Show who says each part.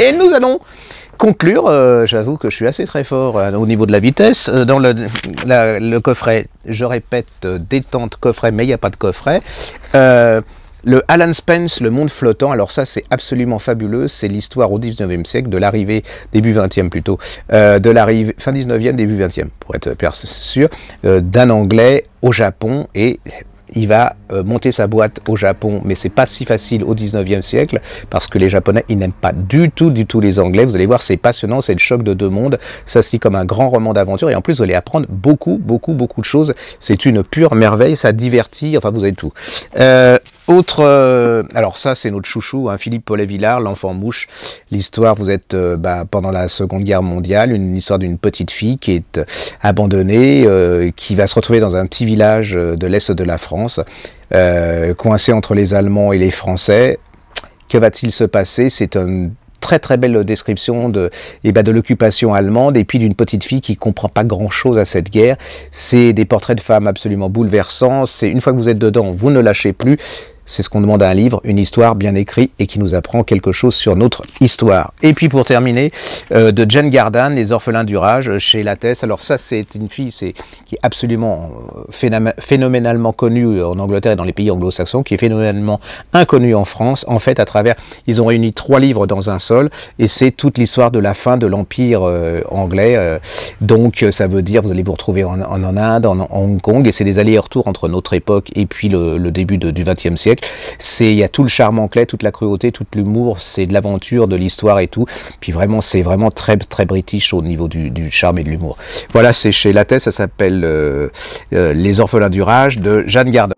Speaker 1: Et nous allons conclure, euh, j'avoue que je suis assez très fort euh, au niveau de la vitesse. Euh, dans le, le, coffret, je répète, détente coffret, mais il n'y a pas de coffret. Le Alan Spence, Le Monde Flottant, alors ça c'est absolument fabuleux, c'est l'histoire au 19e siècle de l'arrivée, début 20e plutôt, euh, de l'arrivée, fin 19e, début 20e, pour être sûr, euh, d'un Anglais au Japon et il va euh, monter sa boîte au Japon, mais c'est pas si facile au 19e siècle parce que les Japonais ils n'aiment pas du tout, du tout les Anglais. Vous allez voir, c'est passionnant, c'est le choc de deux mondes. Ça se lit comme un grand roman d'aventure et en plus vous allez apprendre beaucoup, beaucoup, beaucoup de choses. C'est une pure merveille, ça divertit. Enfin, vous avez tout. Autre, euh, alors ça c'est notre chouchou, un hein, Philippe Paulet-Villard, l'enfant mouche. L'histoire, vous êtes euh, bah, pendant la Seconde Guerre mondiale, une histoire d'une petite fille qui est euh, abandonnée, qui va se retrouver dans un petit village de l'est de la France, coincée entre les Allemands et les Français. Que va-t-il se passer C'est une très très belle description de, eh ben, de l'occupation allemande et puis d'une petite fille qui comprend pas grand chose à cette guerre. C'est des portraits de femmes absolument bouleversants. C'est une fois que vous êtes dedans, vous ne lâchez plus. C'est ce qu'on demande à un livre, une histoire bien écrite et qui nous apprend quelque chose sur notre histoire. Et puis pour terminer, euh, de Jane Gardan, Les orphelins du rage, chez Lattès. Alors ça, c'est une fille qui est absolument euh, phénoménalement connue euh, en Angleterre et dans les pays anglo-saxons, qui est phénoménalement inconnue en France. En fait, à travers, ils ont réuni trois livres dans un seul, et c'est toute l'histoire de la fin de l'empire anglais. donc ça veut dire, vous allez vous retrouver en, Inde, en, Hong Kong, et c'est des allers-retours entre notre époque et puis le, début du XXe siècle. C'est il y a tout le charme anglais, toute la cruauté, tout l'humour, c'est de l'aventure, de l'histoire et tout. Puis vraiment, c'est vraiment très très british au niveau du, charme et de l'humour. Voilà, c'est chez Lattès, ça s'appelle euh, euh, Les Orphelins du Rage de Jeanne Gardin.